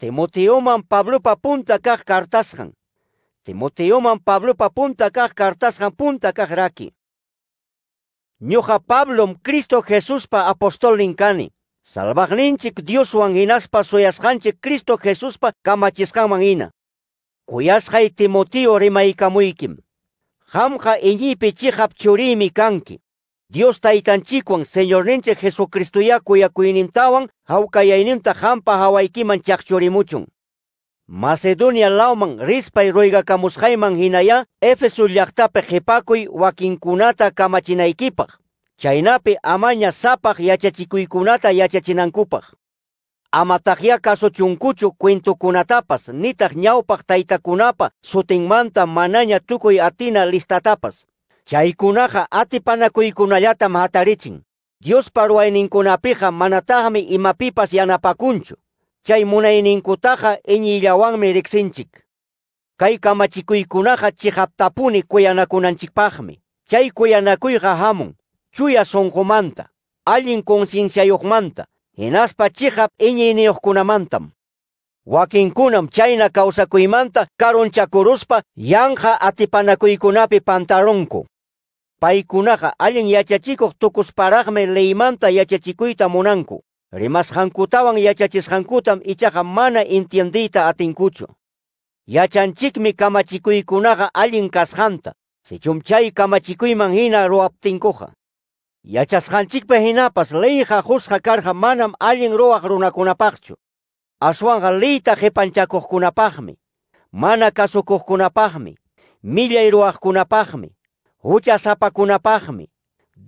Temoteoman Pablo pa punta kaj Timoteo man Pablo pa punta kah kartasjan punta kah raki. Ñoja Pablo Cristo Jesús pa apostol linkani. Salvajninchik Dios pa suyasjanchik Cristo Jesús pa kamachisjan mangina. Kuyasjay Timoteo ikamuikim. Hamja iñipi chijap churimi kanki. Dios taikan chikuan, Señor ninche Jesucristo ya kuyakuinintawan, haukayaininta hampa hawaikiman chakchurimuchun. Macedonia lauman rispay ruiga kamushayman hinaya, Efesu llaktape jepakuy wakinkunata kamachinaykipaq. Chaynapi amaña sapaq yachachikuykunata yachachinankupaq. Amatajya kaso chunkuchu cuentokunatapas, nitaq ñawpaq taytakunapa, sutinmanta manaña tukuy atina listatapas. atipanakui atipanakuykuna matarichin. Dios manatahami y imapipas yanapakunchu. Chay munayningkutaqa iñillawanmi riqsinchik. Kay kamachikuykunaqa chihaptapuni kuyanakunanchikpahmi. Chay kuyanakuyqa hamun, chuya sonqomanta, allin concienciayuqmanta, kunam chihap wakin kunam chayna kawsakuymanta karunchakuruspa yanja kunapi pantaronko. Paikunaja allen yachachikuq leimanta leymanta yachachikuyta munanku. Rimasqankutawan yachachisqankutam ichaqa mana intiendita atinkuchu. Yachanchikmi kamachikuykunaqa allin kasqanta, sichumchay kamachikuyman hina ruwaptinkuqa. Yachasqanchikpa hinapas leyqa jusqa karqa manam allin ruwaq runakunapaqchu. Aswanga liyta qipanchakuqkunapaqmi, mana kasukuqkunapaqmi, millay kuna kunapahmi.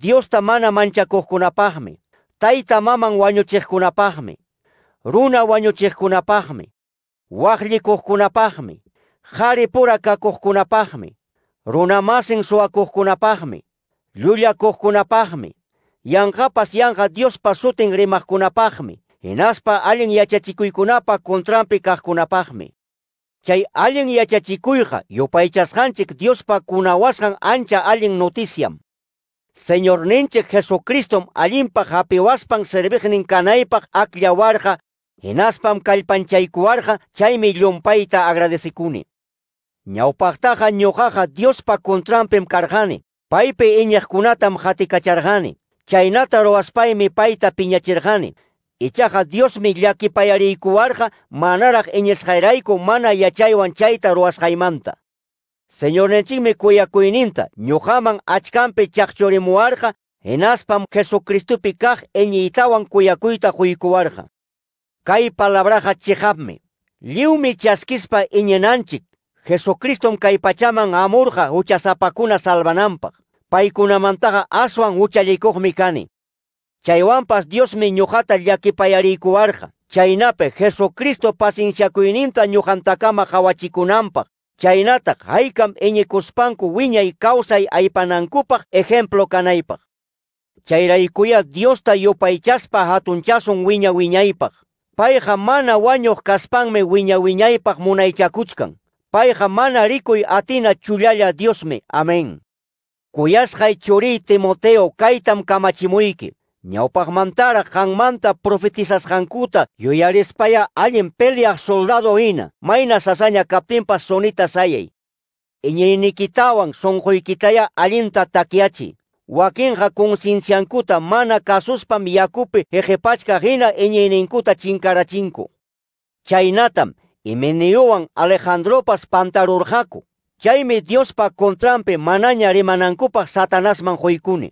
Dios tamana manchakokunapajmi, taita maman wañochejkunapajmi, runa koh wajllikokunapajmi, jari pura kakokunapajmi, runa masin suakokunapajmi, Dios en aspa Diospa Enaspa rimaqkunapajmi, ya allin con kuna kajkunapajmi chay allin Dios Dios pa kunawashan ancha alguien noticiam. Señor pa ninchik Jesucristom allinpaq en aspam kanaypaq aklawarqa hinaspam kalpanchaykuwarqa chaymi paita agradecikuni. Ñawpaqtaqa ñuqaqa Diospa paipe karjani, paypi iñaqkunatam hatikacharjani, chaynata ruwaspaymi paita piñachirjani, Ichaja Dios millaki payariykuwarja manaraj iñishqayrayku mana wan chayta jaimanta. Señor nenchikmi kuyakuyninta ñuqaman achkampi chaqchurimuwarqa enye itawan cuya kuya kuyakuyta quykuwarqa. Kai palabraja chijapmi. chasquispa chaskispa Jesucristo Jesucristo kai pachaman amurja huchasapakuna salvanampa, mantaga aswan huchallikukmi mikani. Chaywanpas Dios mi payari cuarja. Chaynape Jesucristo pasinshakuininta haikam eñe Cuspanku, haykam y causa y aipanankupa ejemplo Dios Chayraykuya Diosta yupaychaspa hatunchasun wiña wiñaipa. Payqa mana wañuq me wiña wiñaypaq Pai jamana mana y atina Dios me, Amén. Kuyas churi Timoteo kaitam kamachimuiki. Ñaupagmantara, manta, profetizas hankuta, yoyarispaya, allen pelea soldado ina, maina sasaña captimpa sonitas son alinta sonjoikitaya, alinta, takiachi. sin concienciankuta, mana kasuspa miyakupe, ejepachka hina, iñininkuta chinkarachinko. Chainatam, imeniowan, Alejandropas pantarurjaku. Dios Diospa contrampe, manaña remanankupa, satanás manhoikuni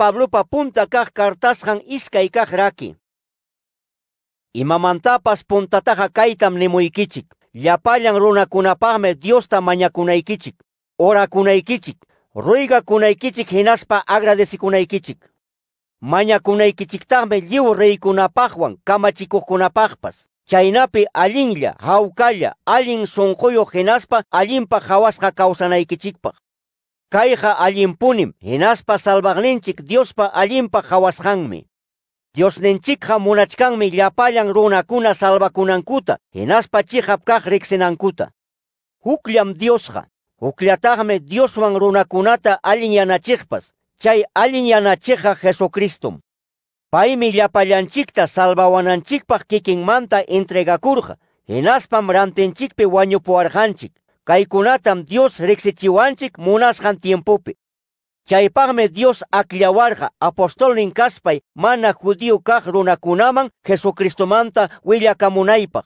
Pablo pa punta kaj iska y kaj raki. Imamantapas puntataja kaitam nimuykichik. runa kunapahme Diosta mañakunaykichik. kunai Ruigakunaykichik hinaspa rei Mañakunaykichiktaqmi kunapahuan reykunapaqwan kunapahpas. Chaynapi alinglia, hawkalla, aling sonjoyo hinaspa alinpa hawasqa pa. Kaiha allimpunim, salva salvagninchik Diospa allimpa nenchik Diosninchikha munachkanmi llapayan runakuna salvakunankuta, hinaspa en ancuta Hukliam Diosqa, hukllatajme Dioswan runakunata allin yanachikpas, chay allin yanachija Jesucristum. Paimi manta en kikinmanta entregakurja, hinaspam rantinchikpi puarhanchik. Kaikunatam Dios munas munasqan tiempopi. Dios akliawarja apostolin kaspay mana judío kaq runakunaman Jesucristomanta willakamunaypaq.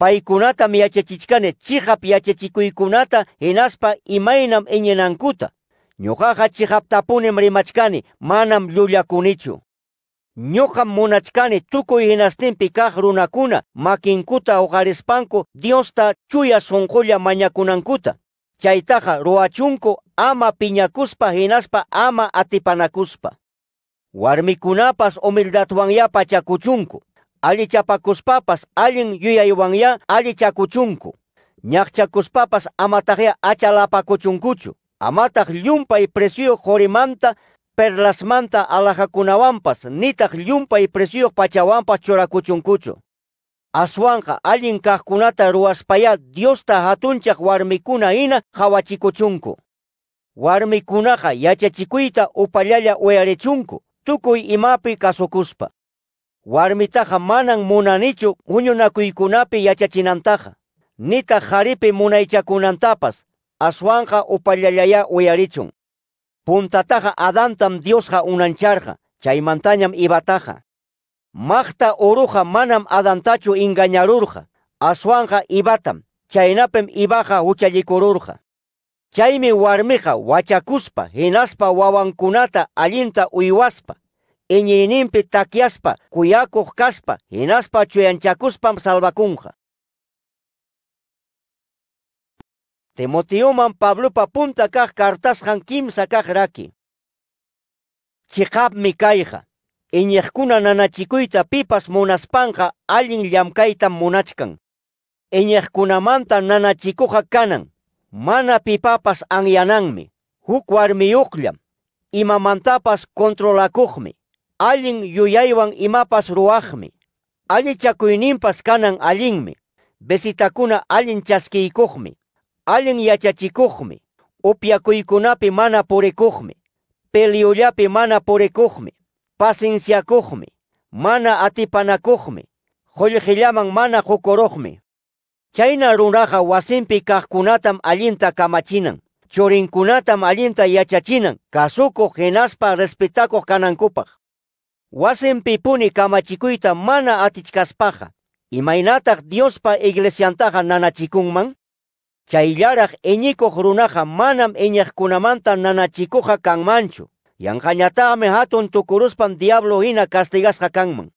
y Kunata chijap yachachikuykunata imainam imaynam iñinankuta. Ñuqaqa chihaptapunem rimachkani manam kunichu. Ñuqa munachkani tukuy hinastinpi kaq runakuna makinkuta uqarispanku Diosta chuya sunqulla mañakunankuta. Chaytaqa roachunko ama piñakuspa hinaspa ama atipanakuspa. Warmikunapas humildadwanya pachakuchunku. Allichapakuspapas allin yuyayuwanya allichakuchunku. Ñaqchakuspapas amataqya achalapakuchunkuchu. Amataq llumpay precio jorimanta perlas manta alajakunawampas, nitak yumpa y presio pachawampas churakuchunkuchu. Aswanja allin kajkunata dios Diosta hatunchaq warmikuna ina hawachikuchunku. Warmikunaja yachachikuita upallalla uyarichunku, tukuy imapi kasukuspa. Warmitaja manan munanichu yachachinantaja. yachachinantaja, Nita jaripi munaychakunantapas, aswanja ya uyarichun. Juntataja adantam diosja unancharja, mantañam ibataja. Magta oruja manam adantachu ingañarurja, asuanja ibatam, chaynapem ibaja uchayikururja. Chaymi warmija wachakuspa hinaspa wawankunata allinta uywaspa, iñinimpi takiaspa kuyakuj kaspa hinaspa chuyanchakuspam salvakunja. Temotiuman Pablo papunta kaj cartas kimsa kaj raki. Chikab mi kaiha. Iñerkuna nanachikuita pipas munaspanja alin llamkayta munachkan. manta nanachikuja kanan. Mana pipapas anyananmi. Huk warmiyuqllam. Imamantapas controlakujmi. Allin yuyaiwan imapas ruahmi, Alin kanan kuna Besitakuna chaski chaskiykujmi allen yachachikuqmi upyakuykunapi mana purikuqmi peliullapi mana purikuqmi pasinciakuqmi mana atipanakuqmi qullqillaman mana qukuruqmi chayna runaqa wasimpi kaqkunatam alinta kamachinan churinkunatam alinta yachachinan kasukuq hinaspa respetakuq kanankupaq Puni kamachikuyta mana atichkaspaqa imaynataq diospa iglesiantaqa nanachikunman Chaylaraj eñiko runaja manam eñaqkunamanta nanachikuqa kanmanchu. Yanqañataqmi hatun tukuruspan diablo hina castigasqa kanman.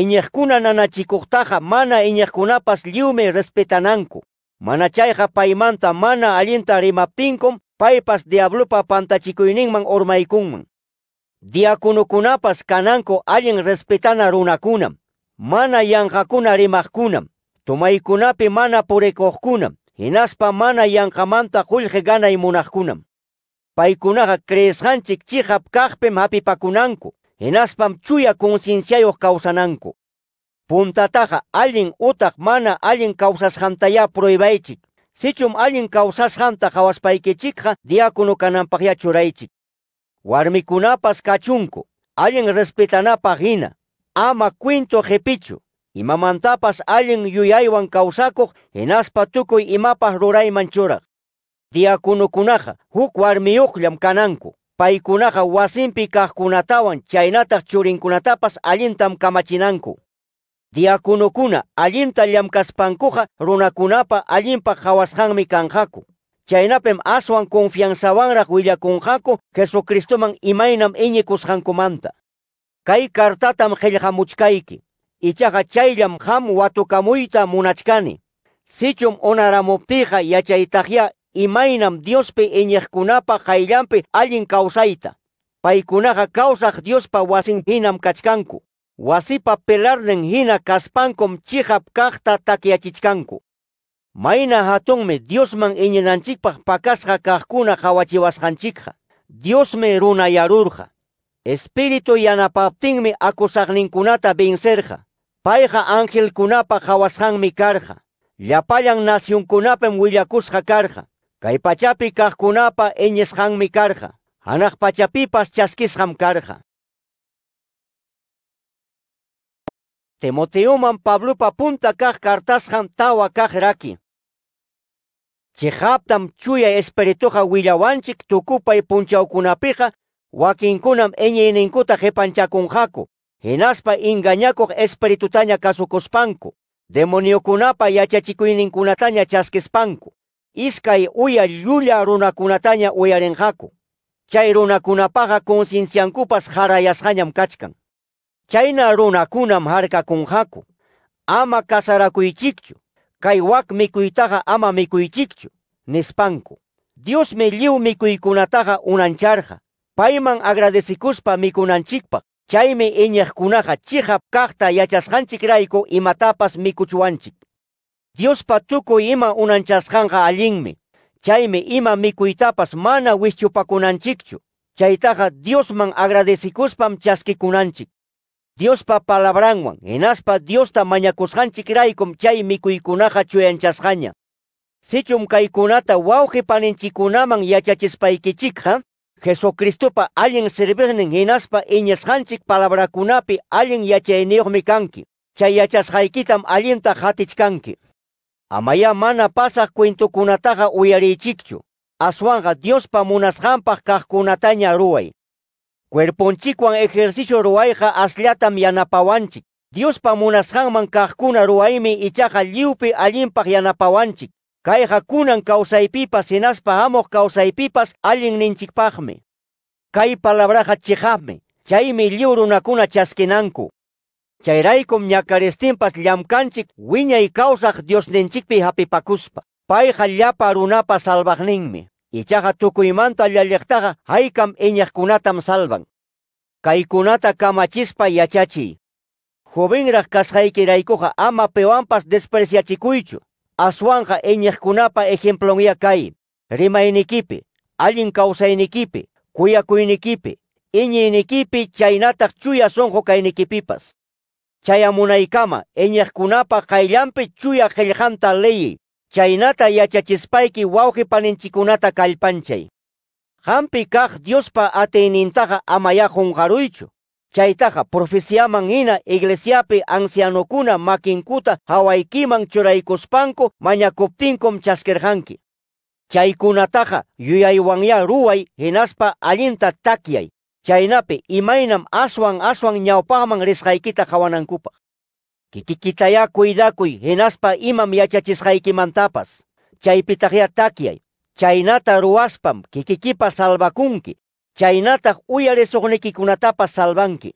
Eñaqkuna nanachikuqtaqa mana eñaqkunapas liume respetananku. Mana chayqa paymanta mana allinta rimaptinkum paypas diablupa pantachikuyninman urmaykunman. Diakunukunapas kananku alien respetana runakunam. Mana yanqakuna rimaqkunam. Tumaykunapi mana kunam hinaspa mana yanqamanta gana munaqkunam paykunaqa creesqanchik chijap kaqpim hapipakunanku hinaspam chuya concienciayuq kawsananku Puntataja alguien utaq mana allin kawsasqantaya pruebaychik sichum allin kawsasqanta qhawaspaykichinqa diácono kananpaqya churaychik warmikunapas kachunku allin respetanapaq hina ama quinto qhipichu imamantapas allin yuyaywan kawsakuq y y imapas manchura. manchura. Diakunukunaja, huk warmiyuqllam kananku. Paykunaqa kunatawan, chainata churin kunatapas tam kamachinanku. Diakunukuna allinta llamkaspankuja, runakunapa allinpa mi kanjaku. Chainapem aswan imainam willakunqaku Jesucristoman imaynam hankumanta. Kai kartatam helhamuchkaiki ichaqa chayllam ham watukamuyta munachkani. Sichum onaramuptija y imaynam Diospi iñejkunapa qayllampi allin kawsayta. Paykunaqa kawsaq Diospa hinam kachkanku. Wasipa pelarnen hina kaspankom chijap kaqta takyachichkanku. Maina hatunmi Diosman iñinanchikpaq pakasqa kaqkuna qawachiwasqanchikqa. Diosme runa yarurja. Espíritu yanapaptinmi kunata serja kunapa karja. Yapayan hawasqanmi kunapem Llapayan nacionkunapim willakusqa karja. Kay pachapi han mi karja. Anak pachapipas karja. man Pablo Pablupa punta kaq kartasqan tawa kaq raki. Chehaptam chuya espirituja willawanchik Wakin kunam wakinkunam eñe hepancha kunhaku hinaspa ingañakuq demonio kunapa jaco yachachikuyninkunataña chaskispanku iskay uya kunataña uya jarayas chay kunapaga concienciankupas qarayasqañam kachkan chayna con kunhaku. ama kasarakuychikchu kaiwak wak kuitaga ama mikuychikchu Dios me liu unancharja unancharja, paiman agradecikuspa mikunanchikpa, chaymi iñaqkunaqa chijap kaqta yachasqanchikrayku imatapas mikuchuanchik. Dios tuku ima unanchasqanqa allinmi, chaymi ima mikuytapas mana wishchupakunanchikchu. Chaytaqa Diosman agradecikuspam Dios pa palabranwan, enaspa Diosta mañakusqanchikraykum chay kai kunata Sichum kaykunata y paninchikunaman ha? alguien Jesucristupa palabra kunapi alguien iñasqanchik en allen mi kanki. Chay alienta allinta a Amaya mana kunataja uyari uyarichikchu. Aswanga munas munasqanpaq ruay. ruay. Cuerponchikwan ejercicio ruayja asliatam yanapawanchik. Diospa munasqanman mi y liupi alguien pa yanapawanchik. Kayqa kunan kawsaypipas hinaspa amuq kawsaypipas allin ninchikpaqmi. Kay me mi chaymi lliw kuna chaskinanku. dios ñakaristinpas llamkanchik kuspa dios Diosninchikpi hapipakuspa. Payqa llapa runapa Ichaha tukuimanta tukuymanta haikam haykam kunatam salvan. kunata kamachispa yachachiy. Jovenraq kasqaykiraykuqa ama pewanpas chikuichu aswanja rima ejemplonía kay, rimaynikipi, allin kawsaynikipi, in iñinikipi chainata chuya sonqo Chayamunaikama, chayamunaikama eñejkunapa qayllanpi chuya qillqanta leyi, y yachachispayki wawqi paninchikunata chikunata Hampi kaj Diospa ateinintaqa amayajungaruichu. Chaytaja mangina iglesiape iglesiapi ancianokuna makinkuta hawaikimang churaykuspanko mañakuptinkom chaskerjanki. Chaykunataja yuyayuwanya ruway hinaspa allinta takyay. Chaynapi imainam aswang aswang ñawpaman risqaykita kawanangkupa. Kikikitaya kuidakuy hinaspa imam yachachisqaykimantapas. Chaypitaqya takyay. Chaynata ruaspam kikikipa salvakunki. chaynataj kunatapa salvanki.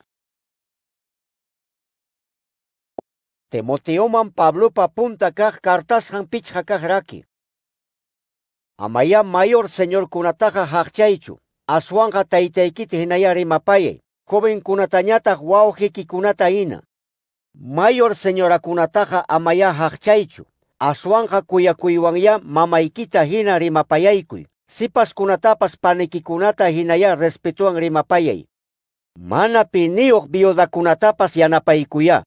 Temoteoman Pablopa punta kaj kartasjan han raki. Amaya mayor señor kunataja haqchaychu, aswanja taitaikiti hinaya rimapaye, joven kunatañata wao Mayor señora kunataja amaya hakchaichu, aswanja kuyakuywan ya mamaykita hina sipas kunatapas panikikunata hinaya ang rimapayay. Mana piniyok biodakunatapas yanapaykuya.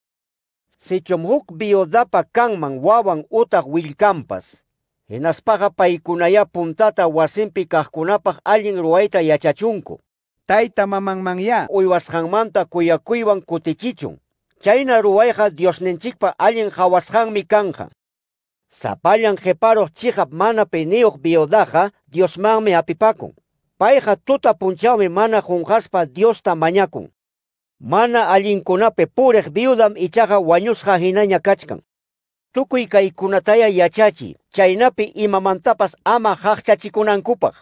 Sichomhuk biodapa kanman wawan utak wilkampas. Hinaspaqa paykunaya puntata wasinpi kajkunapaq allin ruwayta yachachunku. Tayta manta uywasqanmanta kuyakuywan kutichichun. Chayna ruwayqa diosninchikpa allin hawasqanmi kanja. Zapallan jeparos chihap mana biodaja, Dios me apipacon. Paeja tuta me mana junjaspa Dios tamañakun Mana y purek y ichaja wanyus jajinaña kachkan. y ya yachachi, y mamantapas ama jaqchachikunankupaj.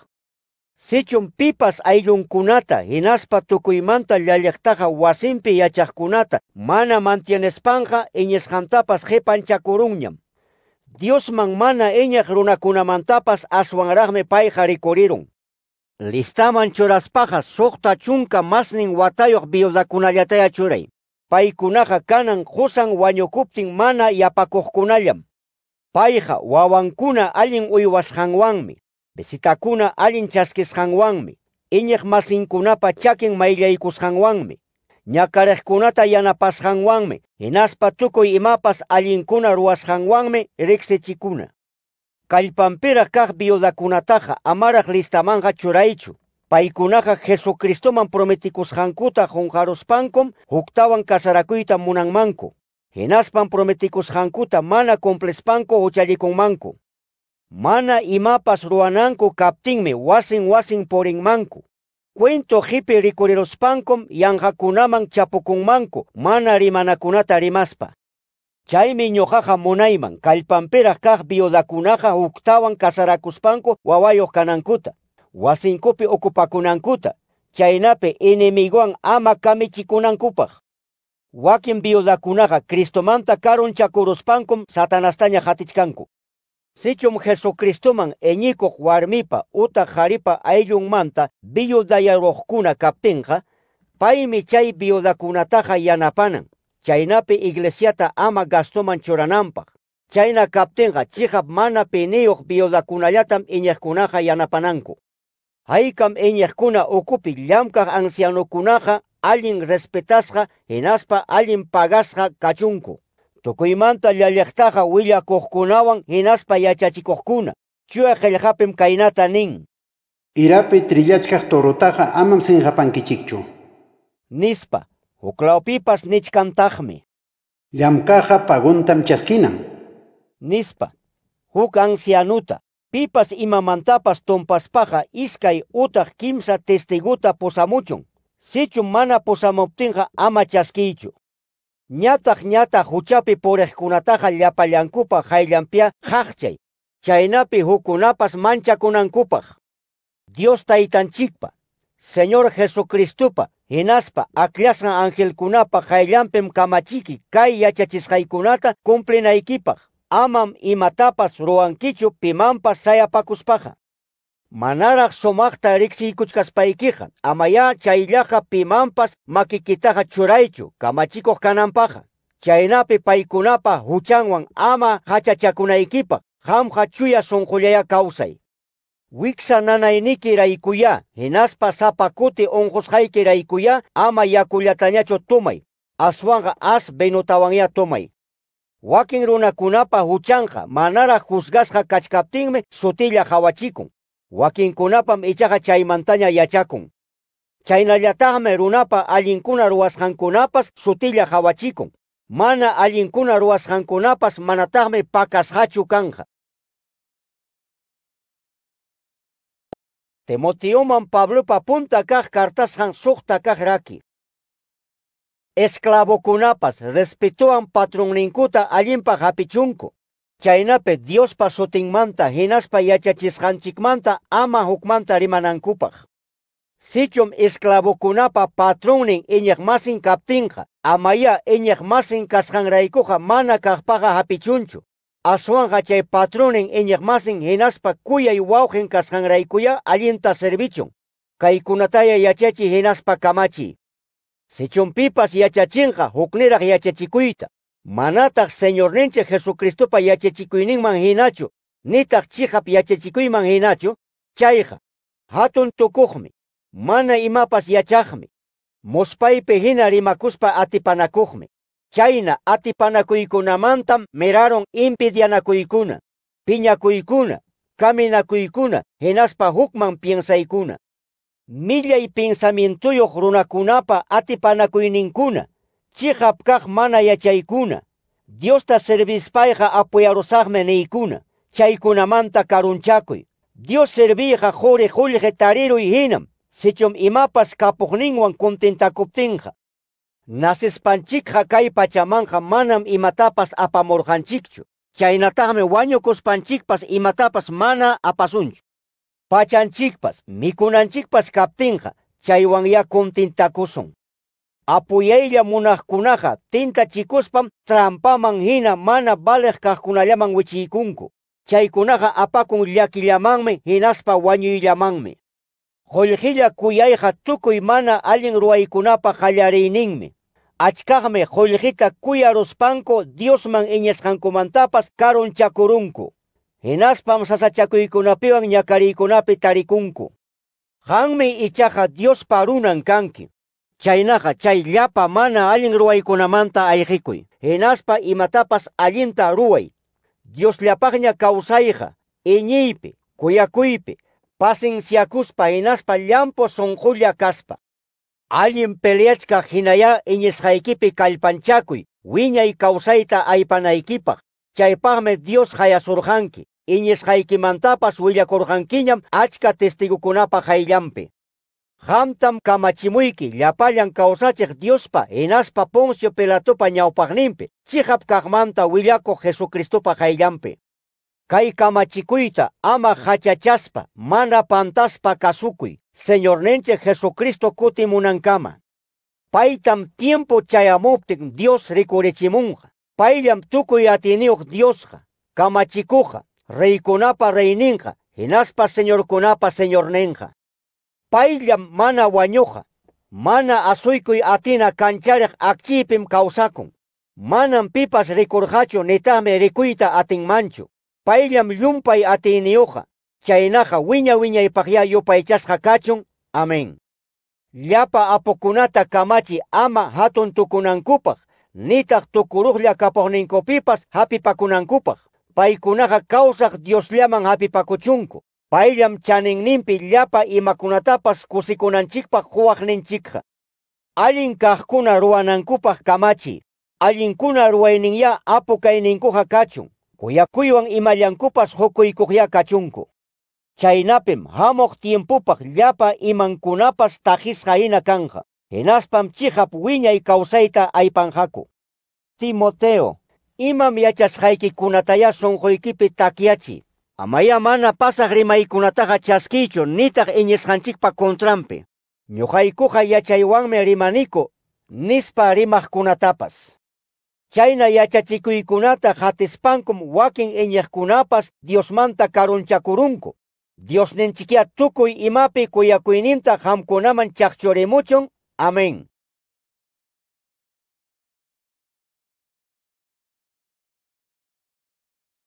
Sichun pipas kunata, hinaspa tukuimanta llalektaja wasimpi yachajkunata, mana inyeshantapas iñesjantapas jepanchakurunñam. Dios man mana mantapas runakunamantapas pajas, pay qarikorirun. Listaman churaspaqa suqta chunka masnin watayuq viudakunallataya churay. kunaja kanan husan wanyocupting mana yapakuqkunallam. Besita wawankuna allin alin visitakuna allin masin kuna pa chakin hangwangmi ñakarejkunata yanapasqanwanmi hinaspa tukuy imapas allinkuna ruwasqanwanmi amara kallpanpira kaq viudakunataqa amaraj listamanqa churaychu paykunaqa jesucristoman prometikusqankuta kasarakuita huktawan en munanmanku prometikus jankuta mana cumplespanku uchallikunmanku mana imapas ruwananku kaptinmi wasin wasin manco. Cuento hipi y anjacunaman chapukunmanku mana rimanacunata rimaspa. Chaymi ñojaja munayman kalpampera kaq biodakunaja huktawan kasarakuspanku wawayoq kanankuta. Wasinkupi okupakunankuta, Chainape enemiguan ama camichicunancupa. Wakin biodakunaja Cristomanta karun Satanastanya satanastaña Sichum Jesucristuman eñiko juarmipa uta jaripa ayllun manta biyudayarojkuna kaptinja, paimi chay biyudakunataja yanapanan, chaynapi iglesiata ama gastoman choranampa, Chayna captenha chihab mana piniyuk biyudakunallatam iñejkunaja yanapananku. Haykam iñejkuna ukupi anciano kunaja alin respetasja enaspa alin pagasja kachunku. Tukuymanta llalaqtaqa willakuqkunawan hinaspa yachachikuqkuna. Chua qillqapim kainata nin. Irapi trillachkaq torotaja amam kichichu Nispa, uklaupipas nichkantajme. llamkaha paguntam chasquina. Nispa, huk ansianuta! pipas imamantapas paja iskai utah kimsa testiguta posamuchon! Sichum mana posamuptinqa ama chasquichu ñataq ñataq huchapi puriqkunataqa llapallankupaq hayllanpia haqchay, chaynapi hukunapas manchakunankupaq. Dios taytanchikpa, Señor Jesucristupa, hinaspa ángel angelkunapa hayllanpim kamachiki kay yachachisqaykunata cumplinaykipak. Amam imatapas ruwankichu pimanpas sayapakuspaqa. Manaraq sumaqta riksiykuchkas paykiqa, amaya chayllaqa pimanpas makikitaqa churaychu, kamachikuq kananpaqa. Chaynapi paykunapa huchanwan ama hachachakunaykipaq, hamha chuya sunqullaya kawsay. Wiksa nanayniki raykuya, hinaspa sapakuti unqusqayki raykuya, ama yakullatañachu tumay, aswanga as venutawanya tumay. Wakin runakunapa huchanqa, manara juzgasqa kachkaptinmi sutilla hawachikun. y ichaqa chaymantaña yachakun. merunapa runapa allinkuna kunapas sutilla hawachikun. Mana allinkuna ruwasqankunapas pakas pakashachu kanja. Temotioman Pablopa punta kaj kartashan suqta kaj raki. respituan patrun ninkuta allinpa hapichunku. Chainape Dios pa manta, hinaspa manta ama hukmanta Sichom esclavo kunapa patronin iñak masin kaptinja, amaya iñak masin kasqanraykuja mana hapichunchu. Aswanja chay patronin iñak masin kuya yuaujen wauhen kasqanraykuya alienta servichun. kunataya yachachi pa' kamachi. pipas yachachinja huknera yachachikuita. Manatak Señor ninche Jesucristo pa yachechikuinin manjinacho, nitak chijap yachechikuy manhinacho, chayha, hatun tukukhmi, mana imapas y Pejina pehina rimakuspa atipanakujmi, chayna atipanakuykunamantam miraron impidianakuykuna, piñakuykuna, kaminakuykuna, hinaspa hukman y pensamiento yo runakunapa ninguna chaikuna dios mana ta diosta apoyarosahme apoyarusaqmi chaikuna manta karunchakui. dios servija jore jullqe y hinam sichum imapas kapuqninwan nases panchikha kai pachamanja manam imatapas wanyo panchikpas y imatapas mana apasunchu pachanchikpas mikunanchikpas ya chaywan kusun. Apuyaylla munajkunaja, tinta chikuspam, trampaman hina mana baleq kaqkunallaman wichiykunku. Chaykunaqa apakun llakillamanmi hinaspa wañuyllamanmi. Qullqilla kuyayqa tukuy mana allin ruwaykunapa qallariyninmi. Achkaqmi qullqita kuyaruspanku Diosman iñasqankumantapas karunchakurunku. Hinaspam sasachakuykunapiwan ñakariykunapi tarikunku. Hanme ichaqa dios runan kanki chaynaqa chay llapa mana allin ruwaykunamanta ayqikuy y matapas allinta ruay, Dios llapaqña kawsayqa iñiypi kuyakuypi y hinaspa llampo julia kaspa allin peleachka hinaya iñisqaykipi kallpanchakuy y kawsayta aypanaykipaq chaypaqmi Dios hayasurqanki iñisqaykimantapas willakurqankiñam achka testigukunapa hayllampi Hamtam KAMACHIMUIKI llapallan causachek Diospa, enaspa Poncio Pelatopa ñawpagnimpi, chihap kagmanta willako Jesucristopa Kai KAI KAMACHIKUITA ama hachachaspa, mana pantaspa kasukuy, Señor nenche Jesucristo kutimunankama. Paitam tiempo chayamoptin Dios RIKURECHIMUNJA paillam y atiniuj Diosja, kamachikuja, reikunapa reininja, enaspa Señor kunapa Señor nenja. payllam mana wañoja mana asuykuy atina kancharaq akchipim kawsakun manan pipas rikurqachu nitame rikuyta atinmanchu payllam llumpay atiniyuqa chaynaqa wiña wiñaypaqya yupaychasqa kachun amen llapa apukunata kamachi ama hatun tukunankupaq nitaq tukuruqlla kapaqninkupipas hapipakunankupaq paykunaqa kawsaq diosllaman hapipakuchunku Bailem chaning nimpi llapa imakunata pas kusikunan chikpa huanlen chicha. Alin karkuna ruwanan kupas kamachi. Alin kuna ruainiya apokainin koha kachu. Koyakuyuang imalyankupas hokuikukya kachunko. Chainapem hamoktiempo pax llapa imankuna pas taxis chaina kanja. Enaspam chicha puinya ikausaita aipanhaku. Timoteo, imam miachas khaiki kunata ya sonjoikipita Amaya mana pa pa contrampe. nitaq iñisqanchikpa y Ñuqaykuqa me rimaniko nispa y Chayna y hatispankum wakin manta Diosmanta kunapas Dios ninchikia tukui imapi kuyakuininta hamkunaman chaqchurimuchun. Amén.